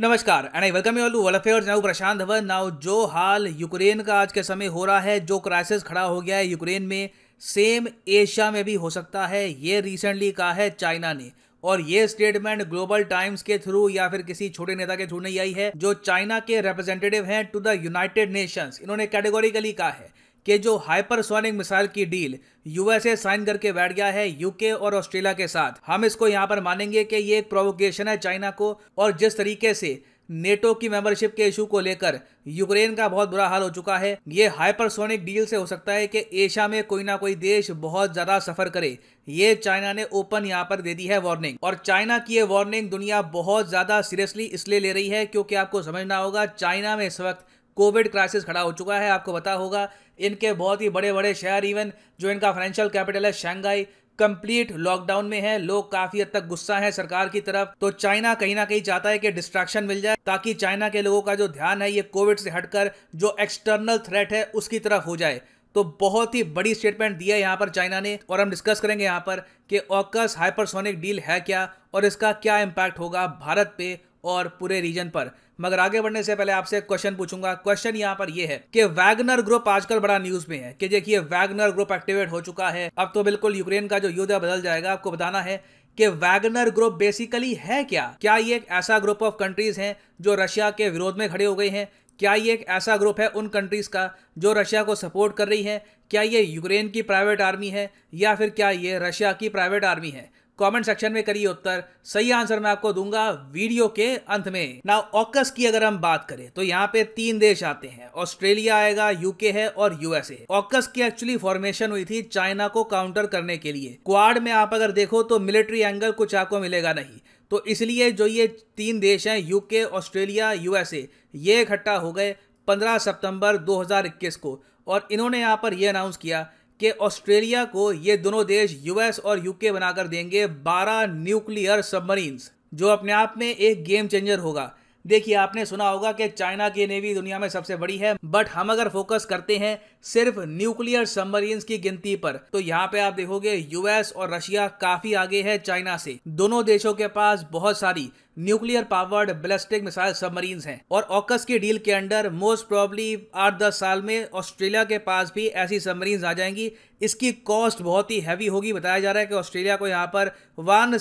नमस्कार and I welcome you all world affairs now Prashant Dhawan now जो हाल यूक्रेन का आज के समय हो रहा है जो क्राइसिस खड़ा हो गया है यूक्रेन में सेम एशिया में भी हो सकता है ये रिसेंटली कहा है चाइना ने और ये स्टेटमेंट ग्लोबल टाइम्स के थ्रू या फिर किसी छोटे नेता के थ्रू नहीं आई है जो चाइना के रिप्रेजेंटेटिव हैं टू द यूनाइटेड नेशंस इन्होंने कैटेगोरिकली कहा है कि जो हाइपरसोनिक मिसाइल की डील यूएसए साइन करके बैठ गया है यूके और ऑस्ट्रेलिया के साथ हम इसको यहाँ पर मानेंगे कि ये एक प्रोवोकेशन है चाइना को और जिस तरीके से नेटो की मेंबरशिप के इशू को लेकर यूक्रेन का बहुत बुरा हाल हो चुका है ये हाइपरसोनिक डील से हो सकता है कि एशिया में कोई ना कोई देश बहुत ज़्यादा सफ़र करे ये चाइना ने ओपन यहाँ पर दे दी है वार्निंग और चाइना की ये वार्निंग दुनिया बहुत ज़्यादा सीरियसली इसलिए ले रही है क्योंकि आपको समझना होगा चाइना में इस वक्त कोविड क्राइसिस खड़ा हो चुका है आपको पता होगा इनके बहुत ही बड़े बड़े शहर इवन जो इनका फाइनेंशियल कैपिटल है शंघाई कंप्लीट लॉकडाउन में है लोग काफी हद तक गुस्सा है सरकार की तरफ तो चाइना कहीं ना कहीं चाहता है कि डिस्ट्रैक्शन मिल जाए ताकि चाइना के लोगों का जो ध्यान है ये कोविड से हटकर जो एक्सटर्नल थ्रेट है उसकी तरफ हो जाए तो बहुत ही बड़ी स्टेटमेंट दिया है यहाँ पर चाइना ने और हम डिस्कस करेंगे यहाँ पर कि ऑकस हाइपरसोनिक डील है क्या और इसका क्या इम्पैक्ट होगा भारत पे और पूरे रीजन पर मगर आगे बढ़ने से पहले आपसे क्वेश्चन पूछूंगा क्वेश्चन यहाँ पर यह है कि वैगनर ग्रुप आजकल बड़ा न्यूज में है कि देखिए वैगनर ग्रुप एक्टिवेट हो चुका है अब तो बिल्कुल यूक्रेन का जो युद्ध है बदल जाएगा आपको बताना है कि वैगनर ग्रुप बेसिकली है क्या क्या ये एक ऐसा ग्रुप ऑफ कंट्रीज हैं जो रशिया के विरोध में खड़े हो गए हैं क्या ये एक ऐसा ग्रुप है उन कंट्रीज़ का जो रशिया को सपोर्ट कर रही है क्या ये यूक्रेन की प्राइवेट आर्मी है या फिर क्या ये रशिया की प्राइवेट आर्मी है कमेंट सेक्शन में करिए उत्तर सही आंसर मैं आपको दूंगा वीडियो के अंत में ना ऑकस की अगर हम बात करें तो यहाँ पे तीन देश आते हैं ऑस्ट्रेलिया आएगा यूके है और यूएसए ऑकस की एक्चुअली फॉर्मेशन हुई थी चाइना को काउंटर करने के लिए क्वाड में आप अगर देखो तो मिलिट्री एंगल कुछ आपको मिलेगा नहीं तो इसलिए जो ये तीन देश हैं यूके ऑस्ट्रेलिया यूएसए ये इकट्ठा हो गए 15 सितंबर 2021 को और इन्होंने यहाँ पर यह अनाउंस किया कि ऑस्ट्रेलिया को ये दोनों देश यूएस और यूके बनाकर देंगे 12 न्यूक्लियर सबमरीन्स जो अपने आप में एक गेम चेंजर होगा देखिए आपने सुना होगा कि चाइना की नेवी दुनिया में सबसे बड़ी है बट हम अगर फोकस करते हैं सिर्फ न्यूक्लियर सबमरीन्स की गिनती पर तो यहाँ पे आप देखोगे यूएस और रशिया काफी आगे है चाइना से दोनों देशों के पास बहुत सारी nuclear powered ballistic missile submarine हैं और ऑकस की डील के अंडर मोस्ट प्रॉब्ली आठ दस साल में ऑस्ट्रेलिया के पास भी ऐसी सबमरीन आ जाएंगी इसकी कॉस्ट बहुत ही हैवी होगी बताया जा रहा है कि ऑस्ट्रेलिया को यहाँ पर वन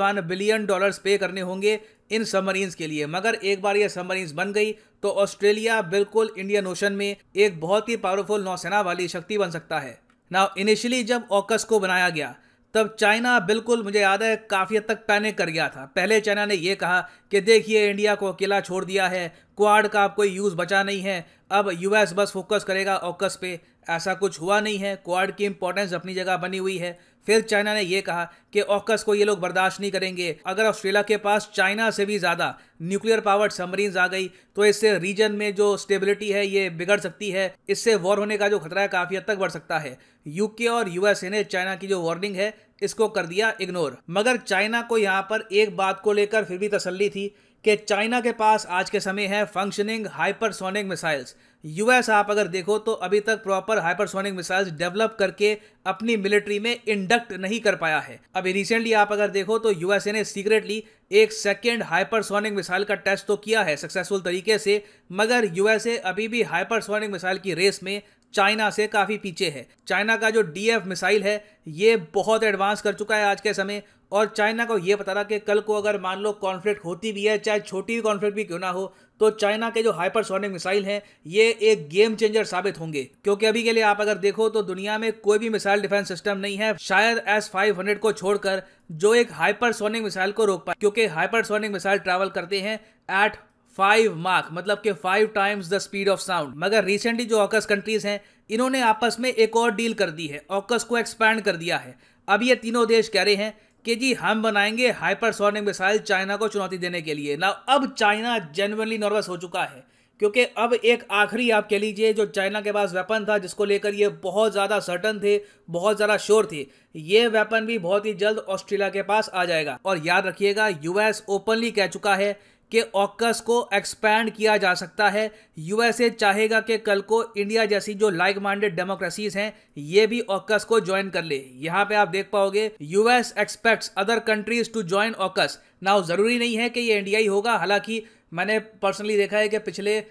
वन बिलियन डॉलर्स पे करने होंगे इन सबमरीन के लिए मगर एक बार ये सबमरीन्स बन गई तो ऑस्ट्रेलिया बिल्कुल इंडियन ओशन में एक बहुत ही पावरफुल नौसेना वाली शक्ति बन सकता है ना इनिशियली जब ऑकस को बनाया गया तब चाइना बिल्कुल मुझे याद है काफ़ी हद तक पैनिक कर गया था पहले चाइना ने यह कहा कि देखिए इंडिया को अकेला छोड़ दिया है क्वाड का अब कोई यूज़ बचा नहीं है अब यूएस बस फोकस करेगा ओकस पे ऐसा कुछ हुआ नहीं है क्वाड की इंपॉर्टेंस अपनी जगह बनी हुई है फिर चाइना ने यह कहा कि ऑकस को ये लोग बर्दाश्त नहीं करेंगे अगर ऑस्ट्रेलिया के पास चाइना से भी ज़्यादा न्यूक्लियर पावर्ड सबमरीन्स आ गई तो इससे रीजन में जो स्टेबिलिटी है ये बिगड़ सकती है इससे वॉर होने का जो खतरा है काफ़ी हद तक बढ़ सकता है यूके और यूएसए ने चाइना की जो वार्निंग है इसको कर दिया इग्नोर मगर चाइना को यहाँ पर एक बात को लेकर फिर भी तसल्ली थी कि चाइना के पास आज के समय है फंक्शनिंग हाइपरसोनिक मिसाइल्स यूएस आप अगर देखो तो अभी तक प्रॉपर हाइपरसोनिक मिसाइल्स डेवलप करके अपनी मिलिट्री में इंडक्ट नहीं कर पाया है अभी रिसेंटली आप अगर देखो तो यूएसए ने सीक्रेटली एक सेकेंड हाइपरसोनिक मिसाइल का टेस्ट तो किया है सक्सेसफुल तरीके से मगर यूएसए अभी भी हाइपरसोनिक मिसाइल की रेस में चाइना से काफ़ी पीछे है चाइना का जो एफ मिसाइल है ये बहुत एडवांस कर चुका है आज के समय और चाइना को ये पता था कि कल को अगर मान लो कॉन्फ्लिक्ट होती भी है चाहे छोटी भी कॉन्फ्लिक्ट भी क्यों ना हो तो चाइना के जो हाइपरसोनिक मिसाइल हैं ये एक गेम चेंजर साबित होंगे क्योंकि अभी के लिए आप अगर देखो तो दुनिया में कोई भी मिसाइल डिफेंस सिस्टम नहीं है शायद एस फाइव हंड्रेड को छोड़कर जो एक हाइपरसोनिक मिसाइल को रोक पाए क्योंकि हाइपरसोनिक मिसाइल ट्रैवल करते हैं एट फाइव मार्क मतलब के five times the speed of sound मगर रिसेंटली जो ऑकस कंट्रीज हैं इन्होंने आपस में एक और डील कर दी है ऑकस को एक्सपैंड कर दिया है अब ये तीनों देश कह रहे हैं कि जी हम बनाएंगे हाइपरसोनिक मिसाइल चाइना को चुनौती देने के लिए ना अब चाइना जेनवनली नर्वस हो चुका है क्योंकि अब एक आखिरी आप कह लीजिए जो चाइना के पास वेपन था जिसको लेकर ये बहुत ज़्यादा सर्टन थे बहुत ज़्यादा श्योर थे ये वेपन भी बहुत ही जल्द ऑस्ट्रेलिया के पास आ जाएगा और याद रखिएगा यूएस ओपनली कह चुका है कि ऑकस को एक्सपैंड किया जा सकता है यूएसए चाहेगा कि कल को इंडिया जैसी जो लाइक माइंडेड डेमोक्रेसीज हैं ये भी ऑकस को ज्वाइन कर ले यहाँ पे आप देख पाओगे US expects other countries to join AUKUS now ज़रूरी नहीं है कि ये इंडिया ही होगा हालांकि मैंने पर्सनली देखा है कि पिछले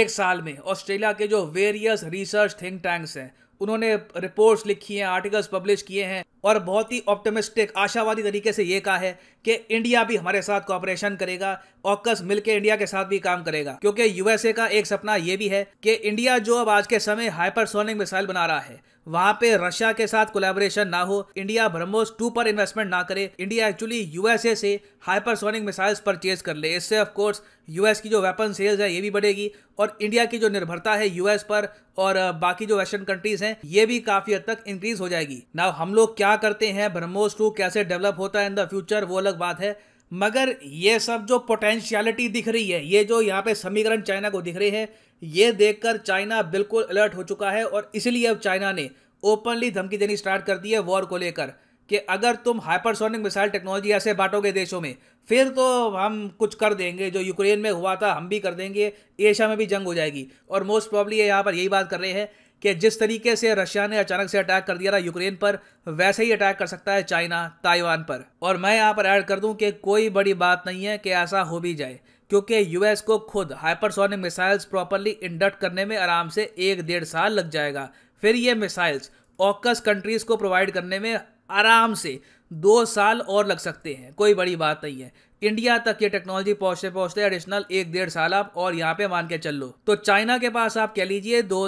एक साल में ऑस्ट्रेलिया के जो वेरियस रिसर्च थिंक टैंक्स हैं उन्होंने रिपोर्ट्स लिखी हैं आर्टिकल्स पब्लिश किए हैं और बहुत ही ऑप्टिमिस्टिक आशावादी तरीके से ये कहा है कि इंडिया भी हमारे साथ कॉपरेशन करेगा ऑकस मिलकर इंडिया के साथ भी काम करेगा क्योंकि यूएसए का एक सपना ये भी है कि इंडिया जो अब आज के समय हाइपरसोनिक मिसाइल बना रहा है वहां पे रशिया के साथ कोलेबोरेशन ना हो इंडिया ब्रह्मोस टू पर इन्वेस्टमेंट ना करे इंडिया एक्चुअली यूएसए से हाइपरसोनिक मिसाइल्स परचेज कर ले इससे ऑफकोर्स यूएस की जो वेपन सेल्स है ये भी बढ़ेगी और इंडिया की जो निर्भरता है यूएस पर और बाकी जो वेस्टर्न कंट्रीज हैं ये भी काफी हद तक इंक्रीज हो जाएगी ना हम लोग क्या करते हैं ब्रह्मोस टू कैसे डेवलप होता है इन द फ्यूचर वो अलग बात है मगर ये सब जो पोटेंशियलिटी दिख रही है ये जो यहाँ पे समीकरण चाइना को दिख रहे है ये देखकर चाइना बिल्कुल अलर्ट हो चुका है और इसलिए अब चाइना ने ओपनली धमकी देनी स्टार्ट कर दी है वॉर को लेकर कि अगर तुम हाइपरसोनिक मिसाइल टेक्नोलॉजी ऐसे बांटोगे देशों में फिर तो हम कुछ कर देंगे जो यूक्रेन में हुआ था हम भी कर देंगे एशिया में भी जंग हो जाएगी और मोस्ट प्रॉब्ली यहाँ पर यही बात कर रहे हैं कि जिस तरीके से रशिया ने अचानक से अटैक कर दिया था यूक्रेन पर वैसे ही अटैक कर सकता है चाइना ताइवान पर और मैं यहाँ पर ऐड कर दूँ कि कोई बड़ी बात नहीं है कि ऐसा हो भी जाए क्योंकि यूएस को खुद हाइपरसोनिक मिसाइल्स प्रॉपरली इंडक्ट करने में आराम से एक डेढ़ साल लग जाएगा फिर ये मिसाइल्स ऑकस कंट्रीज़ को प्रोवाइड करने में आराम से दो साल और लग सकते हैं कोई बड़ी बात नहीं है इंडिया तक ये टेक्नोलॉजी पहुंचते पहुंचते एडिशनल एक डेढ़ साल आप और यहाँ पे मान के चल लो तो चाइना के पास आप कह लीजिए 2025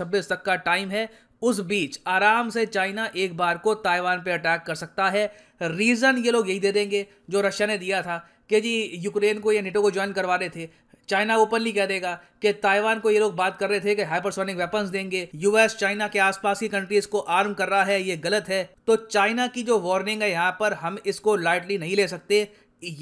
हजार तक का टाइम है उस बीच आराम से चाइना एक बार को ताइवान पे अटैक कर सकता है रीज़न ये लोग यही दे देंगे जो रशिया ने दिया था कि जी यूक्रेन को या नेटो को ज्वाइन करवा रहे थे चाइना ओपनली कह देगा कि ताइवान को ये लोग बात कर रहे थे कि हाइपरसोनिक वेपन्स देंगे यूएस चाइना के आसपास की कंट्रीज को आर्म कर रहा है ये गलत है तो चाइना की जो वार्निंग है यहाँ पर हम इसको लाइटली नहीं ले सकते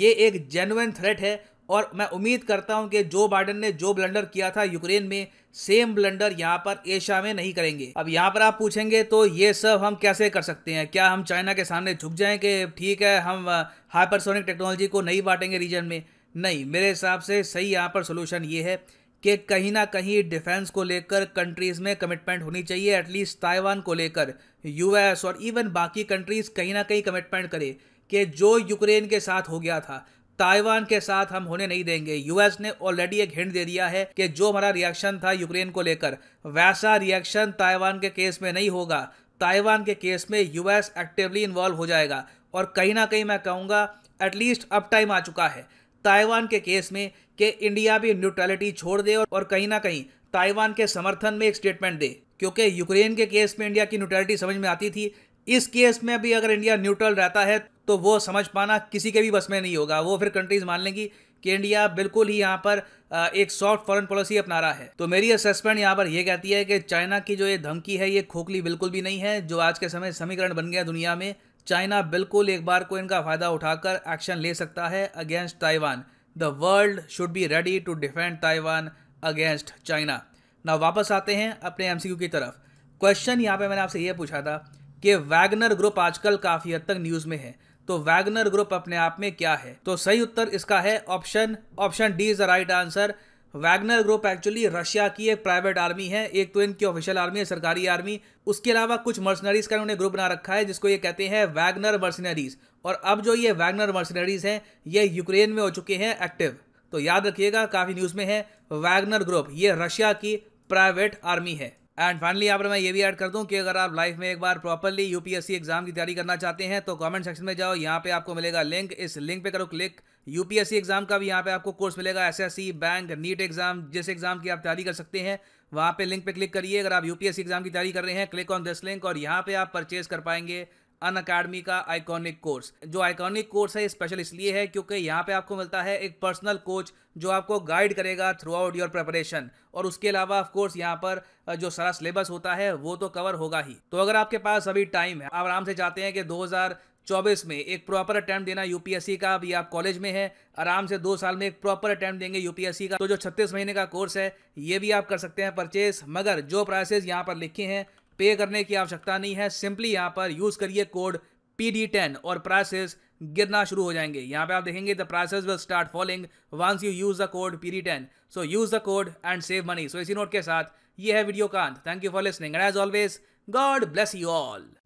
ये एक जेनुअन थ्रेट है और मैं उम्मीद करता हूं कि जो बाइडन ने जो ब्लंडर किया था यूक्रेन में सेम ब्लंडर यहां पर एशिया में नहीं करेंगे अब यहां पर आप पूछेंगे तो ये सब हम कैसे कर सकते हैं क्या हम चाइना के सामने झुक जाएं कि ठीक है हम हाइपरसोनिक टेक्नोलॉजी को नहीं बांटेंगे रीजन में नहीं मेरे हिसाब से सही यहाँ पर सोल्यूशन ये है कि कहीं ना कहीं डिफेंस को लेकर कंट्रीज़ में कमिटमेंट होनी चाहिए एटलीस्ट ताइवान को लेकर यूएस और इवन बाकी कंट्रीज़ कहीं ना कहीं कमिटमेंट करे कि जो यूक्रेन के साथ हो गया था ताइवान के साथ हम होने नहीं देंगे यूएस ने ऑलरेडी एक हिंट दे दिया है कि जो हमारा रिएक्शन था यूक्रेन को लेकर वैसा रिएक्शन ताइवान के केस में नहीं होगा ताइवान के केस में यूएस एक्टिवली इन्वॉल्व हो जाएगा और कहीं ना कहीं मैं कहूँगा एटलीस्ट अब टाइम आ चुका है ताइवान के केस में कि इंडिया भी न्यूट्रलिटी छोड़ दे और कहीं ना कहीं ताइवान के समर्थन में एक स्टेटमेंट दे क्योंकि यूक्रेन के केस में इंडिया की न्यूट्रलिटी समझ में आती थी इस केस में भी अगर इंडिया न्यूट्रल रहता है तो वो समझ पाना किसी के भी बस में नहीं होगा वो फिर कंट्रीज मान लेंगी कि इंडिया बिल्कुल ही यहाँ पर एक सॉफ्ट फॉरेन पॉलिसी अपना रहा है तो मेरी असेसमेंट यहाँ पर यह कहती है कि चाइना की जो ये धमकी है ये खोखली बिल्कुल भी नहीं है जो आज के समय समीकरण बन गया दुनिया में चाइना बिल्कुल एक बार को इनका फ़ायदा उठाकर एक्शन ले सकता है against Taiwan the world should be ready to defend Taiwan against China ना वापस आते हैं अपने एम की तरफ क्वेश्चन यहाँ पर मैंने आपसे ये पूछा था कि वैगनर ग्रुप आजकल काफ़ी हद तक न्यूज़ में है तो वैगनर ग्रुप अपने आप में क्या है तो सही उत्तर इसका है option option D is the right answer Wagner group actually Russia की एक प्राइवेट आर्मी है एक तो इनकी ऑफिशियल आर्मी है सरकारी आर्मी उसके अलावा कुछ मर्सनरीज का इन्होंने ग्रुप बना रखा है जिसको ये कहते हैं वैगनर मर्सनरीज और अब जो ये वैगनर मर्सनरीज हैं ये यूक्रेन में हो चुके हैं एक्टिव तो याद रखिएगा काफ़ी न्यूज़ में है वैगनर ग्रुप ये रशिया की प्राइवेट आर्मी है एंड फाइनली यहाँ पर मैं ये भी ऐड कर दूँ कि अगर आप लाइफ में एक बार प्रॉपरली यूपीएससी एग्जाम की तैयारी करना चाहते हैं तो कमेंट सेक्शन में जाओ यहाँ पे आपको मिलेगा लिंक इस लिंक पे करो क्लिक यूपीएससी एग्जाम का भी यहाँ पे आपको कोर्स मिलेगा एसएससी बैंक नीट एग्जाम जिस एग्जाम की आप तैयारी कर सकते हैं वहाँ पे लिंक पे क्लिक करिए अगर आप यूपीएससी एग्जाम की तैयारी कर रहे हैं क्लिक ऑन दिस लिंक और यहाँ पे आप परचेज कर पाएंगे अन अकेडमी का आइकॉनिक कोर्स जो आइकॉनिक कोर्स है स्पेशल इसलिए है क्योंकि यहाँ पे आपको मिलता है एक पर्सनल कोच जो आपको गाइड करेगा थ्रू आउट योर प्रेपरेशन और उसके अलावा कोर्स यहाँ पर जो सारा सिलेबस होता है वो तो कवर होगा ही तो अगर आपके पास अभी टाइम है आप आराम से चाहते हैं कि 2024 में एक प्रॉपर अटैम्प्ट देना यूपीएससी का अभी आप कॉलेज में हैं आराम से दो साल में एक प्रॉपर अटैम्प्ट देंगे यूपीएससी का तो जो छत्तीस महीने का कोर्स है ये भी आप कर सकते हैं परचेस मगर जो प्राइसेस यहाँ पर लिखे हैं पे करने की आवश्यकता नहीं है सिंपली यहाँ पर यूज़ करिए कोड पी डी टेन और प्राइसेस गिरना शुरू हो जाएंगे यहाँ पे आप देखेंगे the prices will start falling once you use the code P D ten so use the code and save money so इसी नोट के साथ ये है वीडियो का अंत thank you for listening and as always God bless you all